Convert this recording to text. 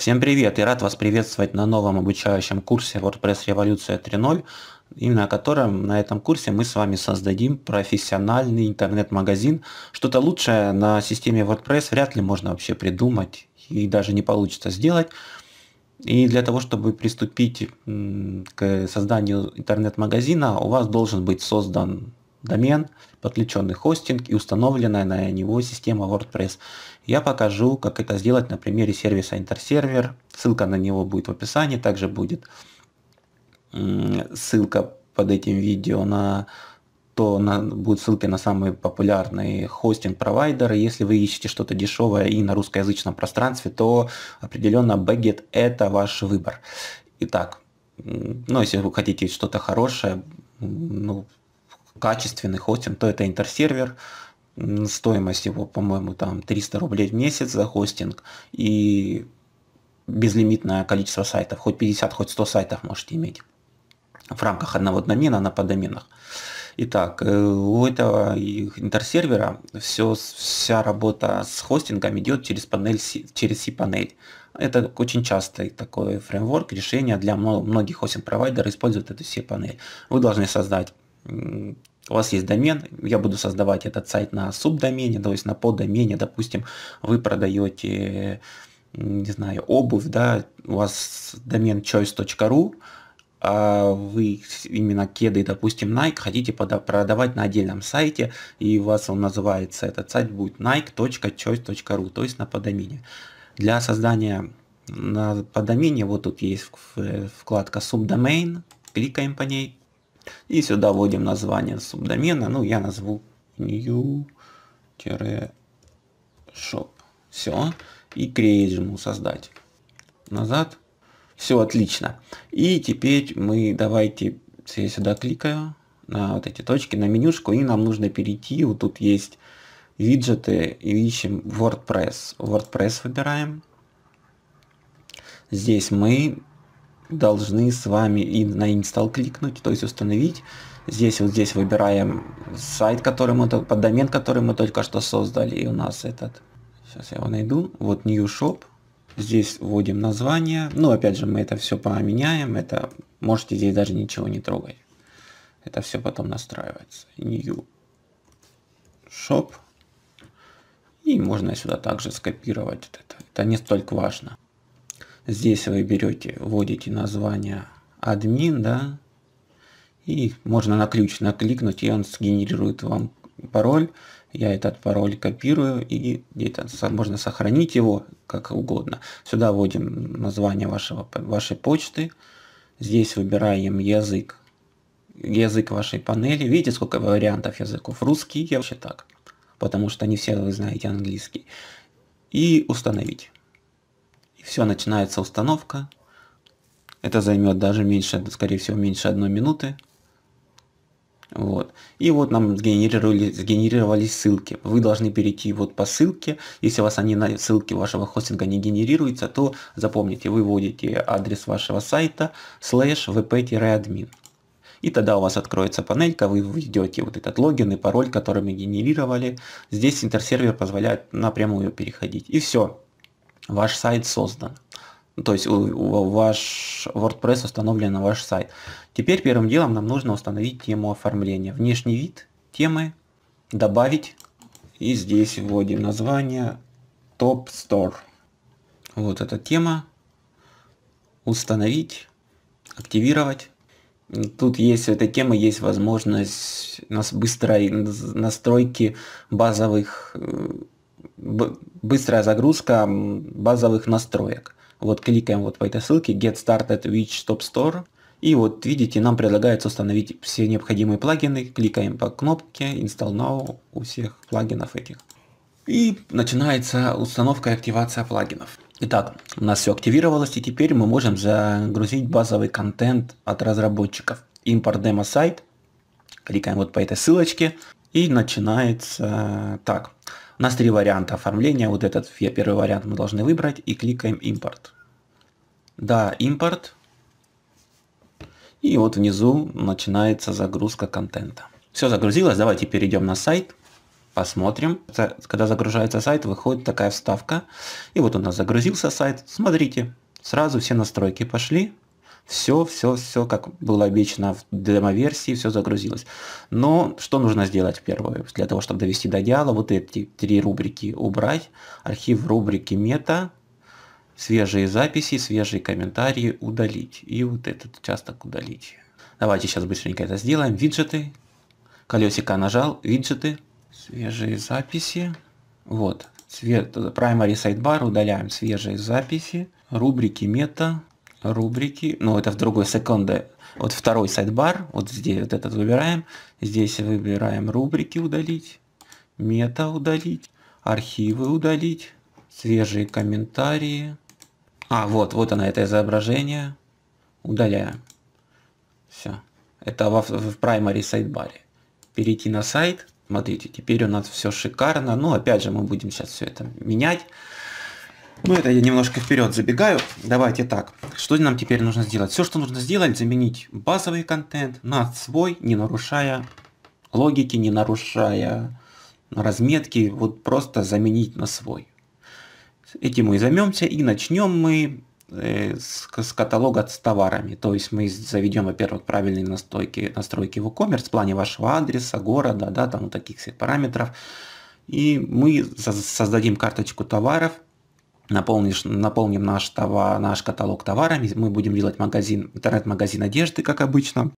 Всем привет! Я рад вас приветствовать на новом обучающем курсе WordPress Революция 3.0, именно о котором на этом курсе мы с вами создадим профессиональный интернет-магазин. Что-то лучшее на системе WordPress вряд ли можно вообще придумать и даже не получится сделать. И для того, чтобы приступить к созданию интернет-магазина, у вас должен быть создан домен, подключенный хостинг и установленная на него система WordPress. Я покажу, как это сделать на примере сервиса InterServer. Ссылка на него будет в описании. Также будет ссылка под этим видео на то на, будут ссылки на самые популярные хостинг-провайдеры. Если вы ищете что-то дешевое и на русскоязычном пространстве, то определенно Baget это ваш выбор. Итак, ну, если вы хотите что-то хорошее, ну, качественный хостинг, то это интерсервер, стоимость его, по-моему, там 300 рублей в месяц за хостинг и безлимитное количество сайтов, хоть 50, хоть 100 сайтов можете иметь в рамках одного домена на поддоменах. Итак, э, у этого интерсервера все, вся работа с хостингом идет через панель, через cPanel. Это очень частый такой фреймворк, решение для многих хостинг-провайдеров используют эту cPanel. Вы должны создать у вас есть домен, я буду создавать этот сайт на субдомене, то есть на поддомене, допустим, вы продаете, не знаю, обувь, да, у вас домен choice.ru, а вы именно кеды, допустим, Nike, хотите продавать на отдельном сайте, и у вас он называется, этот сайт будет nike.choice.ru, то есть на подомене. Для создания на подомене, вот тут есть вкладка Subdomain, кликаем по ней, и сюда вводим название субдомена. Ну, я назову new-shop. Все. И create жму создать. Назад. Все отлично. И теперь мы давайте, я сюда кликаю на вот эти точки, на менюшку, и нам нужно перейти. Вот тут есть виджеты, и ищем WordPress. WordPress выбираем. Здесь мы должны с вами и на install кликнуть, то есть установить. Здесь вот здесь выбираем сайт, который мы под домен, который мы только что создали, и у нас этот. Сейчас я его найду. Вот New Shop. Здесь вводим название. Ну, опять же, мы это все поменяем. Это можете здесь даже ничего не трогать. Это все потом настраивается. New Shop. И можно сюда также скопировать это. Это не столько важно. Здесь вы берете, вводите название админ, да, и можно на ключ накликнуть, и он сгенерирует вам пароль. Я этот пароль копирую, и где-то можно сохранить его как угодно. Сюда вводим название вашего, вашей почты. Здесь выбираем язык, язык вашей панели. Видите, сколько вариантов языков? Русский, я вообще так, потому что не все вы знаете английский. И установить. И все, начинается установка. Это займет даже меньше, скорее всего, меньше одной минуты. Вот. И вот нам сгенерировали, сгенерировались ссылки. Вы должны перейти вот по ссылке. Если у вас они на ссылке вашего хостинга не генерируются, то запомните, вы вводите адрес вашего сайта slash vp-admin. И тогда у вас откроется панелька, вы введете вот этот логин и пароль, который мы генерировали. Здесь интерсервер позволяет напрямую переходить. И все ваш сайт создан. Ну, то есть у, у, ваш WordPress установлен на ваш сайт. Теперь первым делом нам нужно установить тему оформления. Внешний вид темы добавить. И здесь вводим название Top Store. Вот эта тема. Установить, активировать. Тут есть у этой темы есть возможность нас быстрой настройки базовых э, быстрая загрузка базовых настроек. Вот кликаем вот по этой ссылке Get Started with Top Store. И вот видите, нам предлагается установить все необходимые плагины. Кликаем по кнопке Install Now у всех плагинов этих. И начинается установка и активация плагинов. Итак, у нас все активировалось, и теперь мы можем загрузить базовый контент от разработчиков. Импорт демо сайт. Кликаем вот по этой ссылочке. И начинается так. У нас три варианта оформления. Вот этот первый вариант мы должны выбрать и кликаем импорт. Да, импорт. И вот внизу начинается загрузка контента. Все загрузилось, давайте перейдем на сайт, посмотрим. Когда загружается сайт, выходит такая вставка. И вот у нас загрузился сайт. Смотрите, сразу все настройки пошли. Все, все, все, как было обещано в демо версии, все загрузилось. Но что нужно сделать первое? Для того, чтобы довести до идеала, вот эти три рубрики убрать, архив рубрики мета, свежие записи, свежие комментарии удалить. И вот этот участок удалить. Давайте сейчас быстренько это сделаем. Виджеты. Колесико нажал. Виджеты. Свежие записи. Вот. Цвет, primary sidebar. Удаляем свежие записи. Рубрики мета рубрики, ну это в другой секунде, вот второй сайдбар, вот здесь вот этот выбираем, здесь выбираем рубрики удалить, мета удалить, архивы удалить, свежие комментарии. А, вот, вот она, это изображение. Удаляем. Все. Это в в primary сайдбаре. Перейти на сайт. Смотрите, теперь у нас все шикарно. Ну, опять же, мы будем сейчас все это менять. Ну, это я немножко вперед забегаю. Давайте так, что нам теперь нужно сделать? Все, что нужно сделать, заменить базовый контент на свой, не нарушая логики, не нарушая разметки, вот просто заменить на свой. Этим мы и займемся, и начнем мы э, с, каталога с товарами. То есть мы заведем, во-первых, правильные настройки, настройки в e-commerce в плане вашего адреса, города, да, там таких всех параметров. И мы создадим карточку товаров – наполнишь, наполним наш, товар, наш каталог товарами, мы будем делать магазин, интернет-магазин одежды, как обычно,